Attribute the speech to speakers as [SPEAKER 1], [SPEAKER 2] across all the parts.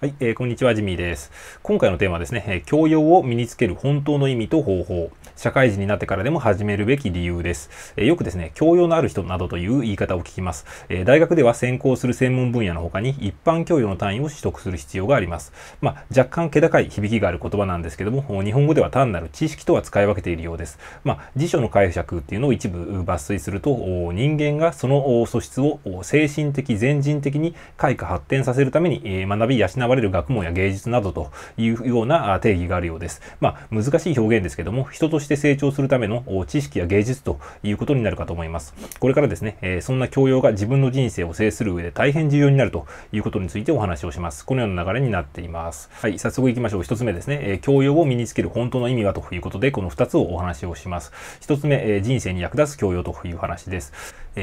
[SPEAKER 1] はい、えー、こんにちは、ジミーです。今回のテーマはですね、えー、教養を身につける本当の意味と方法、社会人になってからでも始めるべき理由です。えー、よくですね、教養のある人などという言い方を聞きます、えー、大学では専攻する専門分野の他に一般教養の単位を取得する必要があります。まあ、若干気高い響きがある言葉なんですけども、日本語では単なる知識とは使い分けているようです。まあ、辞書の解釈っていうのを一部抜粋すると、人間がその素質を精神的、全人的に開花発展させるために、えー、学び養われる学問や芸術などというような定義があるようです。まあ、難しい表現ですけども、人として成長するための知識や芸術ということになるかと思います。これからですね、えー、そんな教養が自分の人生を制する上で大変重要になるということについてお話をします。このような流れになっています。はい、早速行きましょう。1つ目ですね、えー、教養を身につける本当の意味はということで、この2つをお話をします。1つ目、えー、人生に役立つ教養という話です。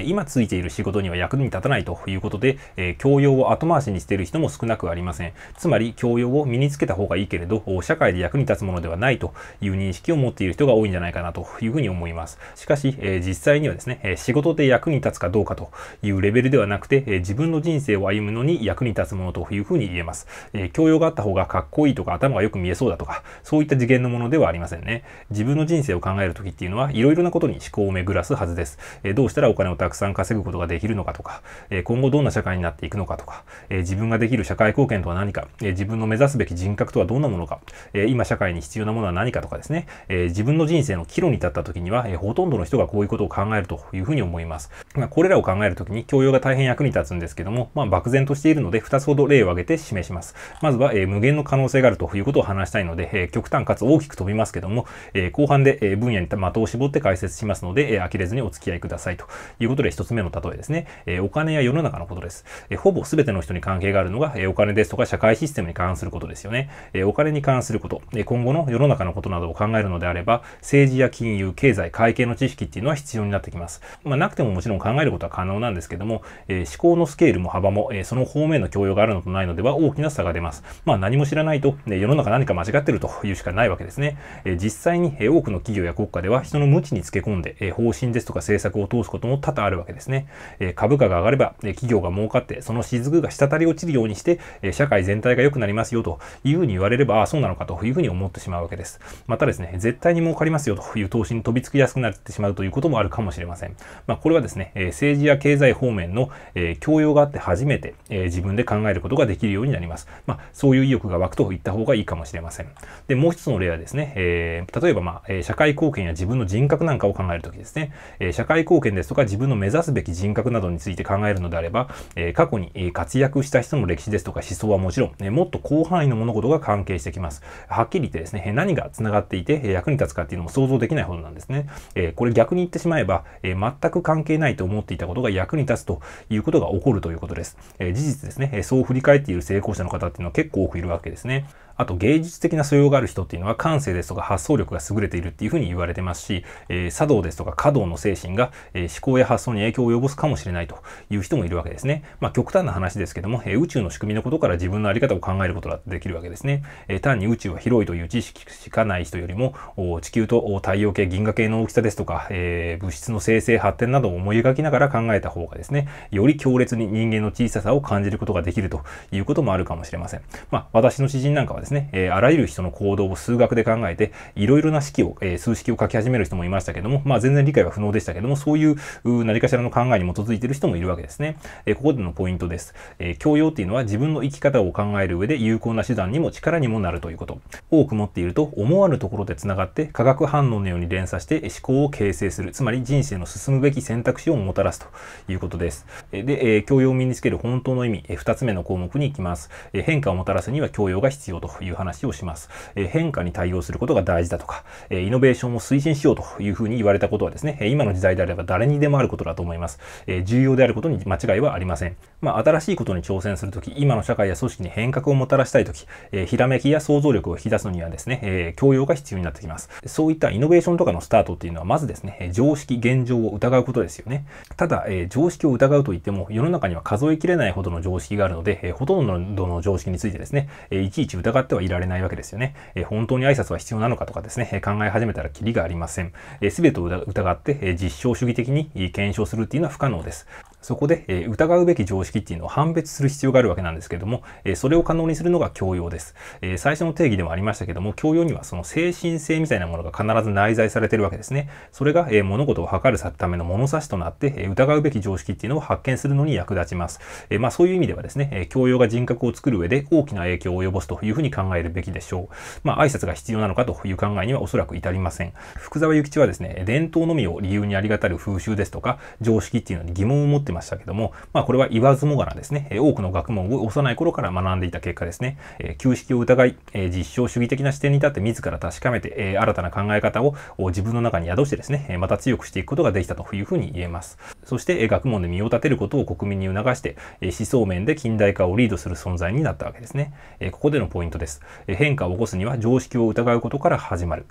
[SPEAKER 1] 今ついている仕事には役に立たないということで、え教養を後回しにしている人も少なくありません。つまり、教養を身につけた方がいいけれど、社会で役に立つものではないという認識を持っている人が多いんじゃないかなというふうに思います。しかし、え実際にはですね、仕事で役に立つかどうかというレベルではなくて、え自分の人生を歩むのに役に立つものというふうに言えます。え教養があった方がかっこいいとか頭がよく見えそうだとか、そういった次元のものではありませんね。自分の人生を考えるときっていうのは、いろいろなことに思考を巡らすはずです。えどうしたらお金をたくさん稼ぐことができるのかとか、え今後どんな社会になっていくのかとか、え自分ができる社会貢献とは何か、え自分の目指すべき人格とはどんなものか、え今社会に必要なものは何かとかですね、え自分の人生の岐路に立った時には、えほとんどの人がこういうことを考えるというふうに思います。まあ、これらを考えるときに教養が大変役に立つんですけども、まあ、漠然としているので2つほど例を挙げて示します。まずは、えー、無限の可能性があるということを話したいので、えー、極端かつ大きく飛びますけども、えー、後半で、え分野に的を絞って解説しますので、えー、呆れずにお付き合いくださいということで1つ目の例えですね。えお金や世の中のことです。えほぼ全ての人に関係があるのが、えお金ですとか社会システムに関することですよね。えお金に関すること、え今後の世の中のことなどを考えるのであれば、政治や金融、経済、会計の知識っていうのは必要になってきます。まあ、なくてももちろん考えることは可能なんですけども、えー、思考のスケールも幅も、えー、その方面の教養があるのとないのでは大きな差が出ます。まあ何も知らないと、ね、世の中何か間違ってるというしかないわけですね。えー、実際に、え多くの企業や国家では人の無知につけ込んで、え方針ですとか政策を通すことも多々あるわけですね。え株価が上がれば、え企業が儲かって、その雫が滴り落ちるようにして、え社会全体が良くなりますよというふうに言われれば、ああ、そうなのかというふうに思ってしまうわけです。またですね、絶対に儲かりますよという投資に飛びつきやすくなってしまうということもあるかもしれません。まあこれはですね、え政治や経済方面の、え教養があって初めて、え自分で考えることができるようになります。まあ、そういう意欲が湧くといった方がいいかもしれません。で、もう一つの例はですね、え例えば、まあ、社会貢献や自分の人格なんかを考えるときですね、え社会貢献ですとか自分の目指すべき人格などについて考えるのであれば、え過去に活躍した人の歴史ですとか思想はもちろん、ね、もっと広範囲の物事が関係してきます。はっきり言ってですね、何が繋がっていて役に立つかっていうのも想像できないほどなんですね。えこれ逆に言ってしまえば、え全く関係ないと思っていたことが役に立つということが起こるということです。え事実ですね、えそう振り返っている成功者の方っていうのは結構多くいるわけですね。あと芸術的な素養がある人っていうのは感性ですとか発想力が優れているっていうふうに言われてますし、えー、茶道ですとか華道の精神が、えー、思考や発想に影響を及ぼすかもしれないという人もいるわけですね。まあ、極端な話ですけども、えー、宇宙の仕組みのことから自分のあり方を考えることができるわけですね。えー、単に宇宙は広いという知識しかない人よりも、地球と太陽系、銀河系の大きさですとか、えー、物質の生成発展などを思い描きながら考えた方がですね、より強烈に人間の小ささを感じることができるということもあるかもしれません。まあ、私の知人なんかはですね、えー、あらゆる人の行動を数学で考えて、いろいろな式を、えー、数式を書き始める人もいましたけども、まあ、全然理解は不能でしたけども、そういう何かしらの考えに基づいている人もいるわけですね。えー、ここでのポイントです、えー。教養っていうのは自分の生き方を考える上で有効な手段にも力にもなるということ。多く持っていると思わぬところで繋がって化学反応のように連鎖して思考を形成する。つまり人生の進むべき選択肢をもたらすということです。で、えー、教養を身につける本当の意味、えー、2つ目の項目に行きます。えー、変化をもたらすには教養が必要という話をします。え変化に対応することが大事だとか、えイノベーションを推進しようというふうに言われたことはですね、今の時代であれば誰にでもあることだと思います。え重要であることに間違いはありません。まあ、新しいことに挑戦するとき、今の社会や組織に変革をもたらしたいとき、えひらめきや想像力を引き出すのにはですね、え教養が必要になってきます。そういったイノベーションとかのスタートっていうのは、まずですね、常識、現状を疑うことですよね。ただ、え常識を疑うといっても、世の中には数えきれないほどの常識があるので、えほとんどの常識についてですね、えいちいち疑っってはいられないわけですよね。え本当に挨拶は必要なのかとかですね、え考え始めたらキリがありません。す、え、べ、てを疑って、え実証主義的に検証するっていうのは不可能です。そこで、えー、疑うべき常識っていうのを判別する必要があるわけなんですけども、えー、それを可能にするのが教養です。えー、最初の定義でもありましたけども、教養にはその精神性みたいなものが必ず内在されてるわけですね。それが、え物事を測るための物差しとなって、え疑うべき常識っていうのを発見するのに役立ちます。えまあ、そういう意味ではですね、え教養が人格を作る上で大きな影響を及ぼすというふうに考えるべきでしょう。まあ、挨拶が必要なのかという考えにはおそらく至りません。福沢諭吉はですね、伝統のみを理由にありがたる風習ですとか、常識っていうのに疑問を持ってましたけども、まあ、これは言わずもがなですね、多くの学問を幼い頃から学んでいた結果ですね、旧式を疑い、実証主義的な視点に立って自ら確かめて、新たな考え方を自分の中に宿してですね、また強くしていくことができたというふうに言えます。そして、学問で身を立てることを国民に促して、思想面で近代化をリードする存在になったわけですね。ここでのポイントです。変化を起こすには常識を疑うことから始まる。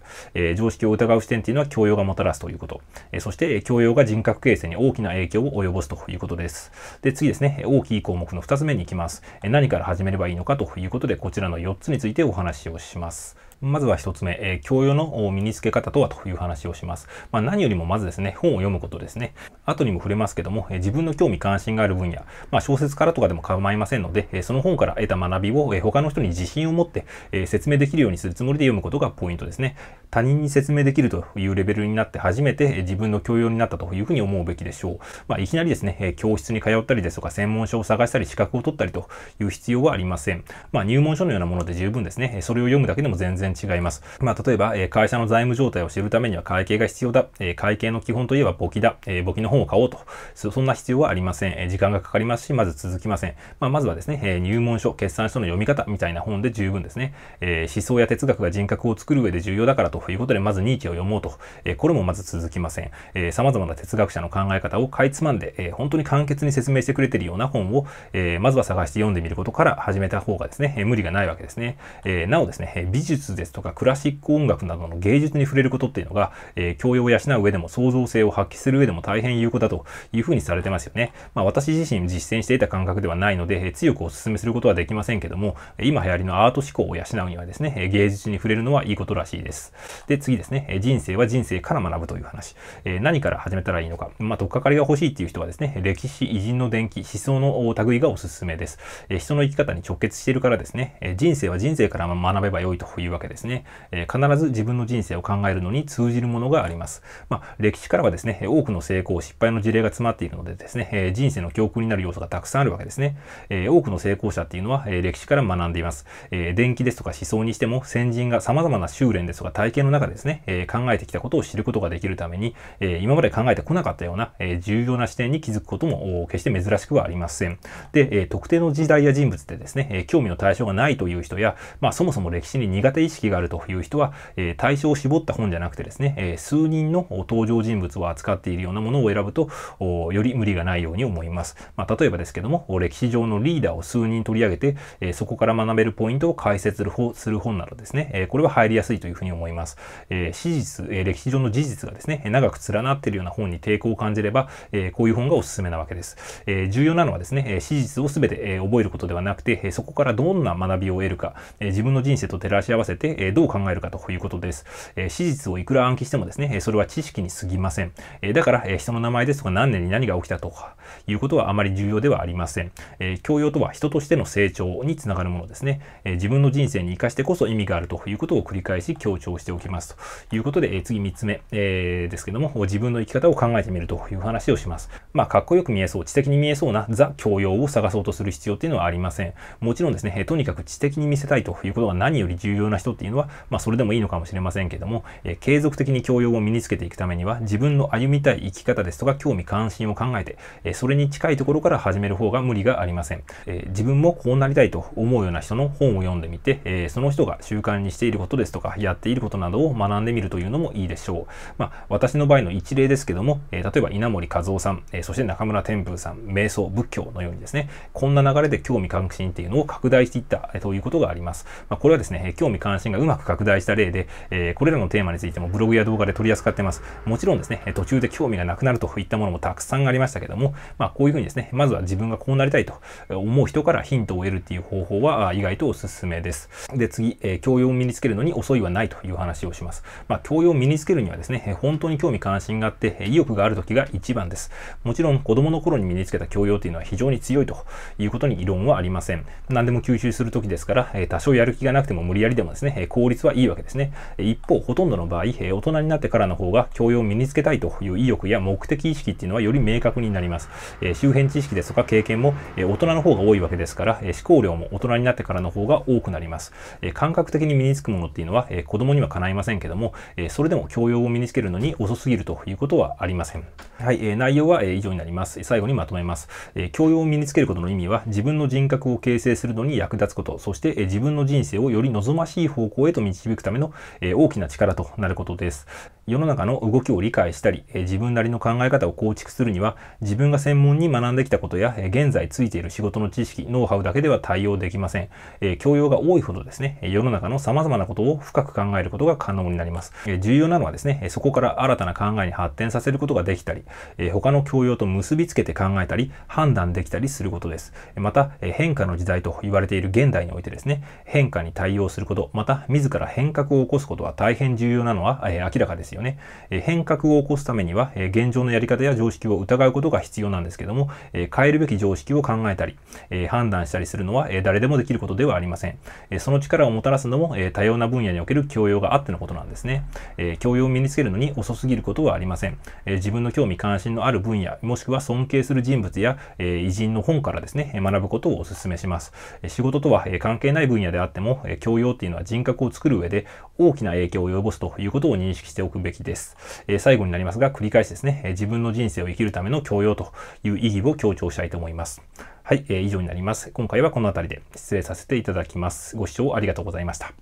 [SPEAKER 1] 常識を疑う視点というのは教養がもたらすということ。そして、教養が人格形成に大きな影響を及ぼすといういうことです。で、次ですね、大きい項目の2つ目に行きます。何から始めればいいのかということで、こちらの4つについてお話をします。まずは1つ目、えー、教養の身につけ方とはという話をします。まあ、何よりもまずですね、本を読むことですね。後にも触れますけども、え自分の興味関心がある分野、まあ、小説からとかでも構いませんので、えその本から得た学びを、え他の人に自信を持って、え説明できるようにするつもりで読むことがポイントですね。他人に説明できるというレベルになって初めて自分の教養になったというふうに思うべきでしょう。まあ、いきなりですね、教室に通ったりですとか専門書を探したり資格を取ったりという必要はありません。まあ、入門書のようなもので十分ですね、それを読むだけでも全然違います。まあ、例えば、え会社の財務状態を知るためには会計が必要だ。え会計の基本といえば簿記だ。え簿記の本を買おうと。そんな必要はありません。え時間がかかりますし、まず続きません。まあ、まずはですね、え入門書、決算書の読み方みたいな本で十分ですね。え思想や哲学が人格を作る上で重要だからということで、まずニーチを読もうと。えこれもまず続きません。え様々な哲学者の考え方をかいつまんで、え本当に簡潔に説明してくれているような本を、えまずは探して読んでみることから始めた方がですね、無理がないわけですね。えなおですね、美術スですとかクラシック音楽などの芸術に触れることっていうのが、えー、教養を養う上でも創造性を発揮する上でも大変有効だというふうにされてますよね。まあ、私自身実践していた感覚ではないので、えー、強くお勧めすることはできませんけども、今流行りのアート思考を養うにはですね、えー、芸術に触れるのはいいことらしいです。で、次ですね、えー、人生は人生から学ぶという話。えー、何から始めたらいいのか。まあ、とっかかりが欲しいっていう人はですね、歴史、偉人の伝記、思想の類がおすすめです。えー、人の生き方に直結しているからですね、えー、人生は人生から学べば良いというわけけですね。えー、必ず自分の人生を考えるのに通じるものがあります。まあ、歴史からはですね、多くの成功、失敗の事例が詰まっているのでですね、えー、人生の教訓になる要素がたくさんあるわけですね。えー、多くの成功者っていうのは、え歴史から学んでいます。え伝記ですとか思想にしても、先人が様々な修練ですとか体験の中でですね、え考えてきたことを知ることができるために、え今まで考えてこなかったような、え重要な視点に気づくことも決して珍しくはありません。で、え特定の時代や人物でですね、え興味の対象がないという人や、まあ、そもそも歴史に苦手意識識があるという人は、えー、対象を絞った本じゃなくてですね、えー、数人の登場人物を扱っているようなものを選ぶと、より無理がないように思います。まあ、例えばですけども、歴史上のリーダーを数人取り上げて、えー、そこから学べるポイントを解説する本する本などですね、えー、これは入りやすいというふうに思います。えー、史実、え歴史上の事実がですね、長く連なっているような本に抵抗を感じれば、えこういう本がおすすめなわけです。え重要なのはですね、え史実を全て、え覚えることではなくて、えそこからどんな学びを得るか、え自分の人生と照らし合わせて、て、えどう考えるかということです。え史実をいくら暗記してもですね、それは知識に過ぎません。えだから、え人の名前ですとか何年に何が起きたとかいうことはあまり重要ではありません。え教養とは人としての成長につながるものですね。え自分の人生に生かしてこそ意味があるということを繰り返し強調しておきますということで、え次3つ目、えー、ですけども、自分の生き方を考えてみるという話をします。まあ、かっこよく見えそう、知的に見えそうなザ教養を探そうとする必要っていうのはありません。もちろんですね、えとにかく知的に見せたいということが何より重要な人っていうのは、まあ、それでもいいのかもしれませんけども、え継続的に教養を身につけていくためには、自分の歩みたい生き方ですとか、興味関心を考えて、えそれに近いところから始める方が無理がありません。え自分もこうなりたいと思うような人の本を読んでみて、えその人が習慣にしていることですとか、やっていることなどを学んでみるというのもいいでしょう。まあ、私の場合の一例ですけども、え例えば稲森和夫さん、えそして中村天風さん、瞑想、仏教のようにですね、こんな流れで興味関心っていうのを拡大していったということがあります。まあ、これはですね、興味関心信がうまく拡大した例で、えー、これらのテーマについてもブログや動画で取り扱ってます。もちろんですね、途中で興味がなくなるといったものもたくさんありましたけども、まあ、こういうふうにですね、まずは自分がこうなりたいと思う人からヒントを得るっていう方法は意外とおすすめです。で、次、えー、教養を身につけるのに遅いはないという話をします。まあ、教養を身につけるにはですね、本当に興味関心があって、意欲がある時が一番です。もちろん、子供の頃に身につけた教養というのは非常に強いということに異論はありません。何でも吸収する時ですから、え多少やる気がなくても無理やりでもですね、で効率はいいわけですね。一方、ほとんどの場合、大人になってからの方が教養を身につけたいという意欲や目的意識っていうのはより明確になります。周辺知識ですとか経験も大人の方が多いわけですから、思考量も大人になってからの方が多くなります。感覚的に身につくものっていうのは子供には叶いませんけども、それでも教養を身につけるのに遅すぎるということはありません。はい、内容は以上になります。最後にまとめます。教養を身につけることの意味は自分の人格を形成するのに役立つこと、そして自分の人生をより望ましい方方向へと導くための、え大きな力となることです。世の中の動きを理解したり、え自分なりの考え方を構築するには、自分が専門に学んできたことや、え現在ついている仕事の知識、ノウハウだけでは対応できません。え教養が多いほどですね、世の中の様々なことを深く考えることが可能になります。え重要なのはですね、そこから新たな考えに発展させることができたり、え他の教養と結びつけて考えたり、判断できたりすることです。また、変化の時代と言われている現代においてですね、変化に対応すること、また自ら変革を起こすことは大変重要なのは、え明らかですよね、え変革を起こすためには、え現状のやり方や常識を疑うことが必要なんですけども、え変えるべき常識を考えたり、え判断したりするのは、え誰でもできることではありません。えその力をもたらすのも、え多様な分野における教養があってのことなんですね。え教養を身につけるのに遅すぎることはありません。え自分の興味関心のある分野、もしくは尊敬する人物や、え偉人の本からですね、学ぶことをお勧めします。仕事とは関係ない分野であっても、教養っていうのは人格を作る上で大きな影響を及ぼすということを認識しておくべきです。え最後になりますが、繰り返しですね、え自分の人生を生きるための教養という意義を強調したいと思います。はい、えー、以上になります。今回はこの辺りで失礼させていただきます。ご視聴ありがとうございました。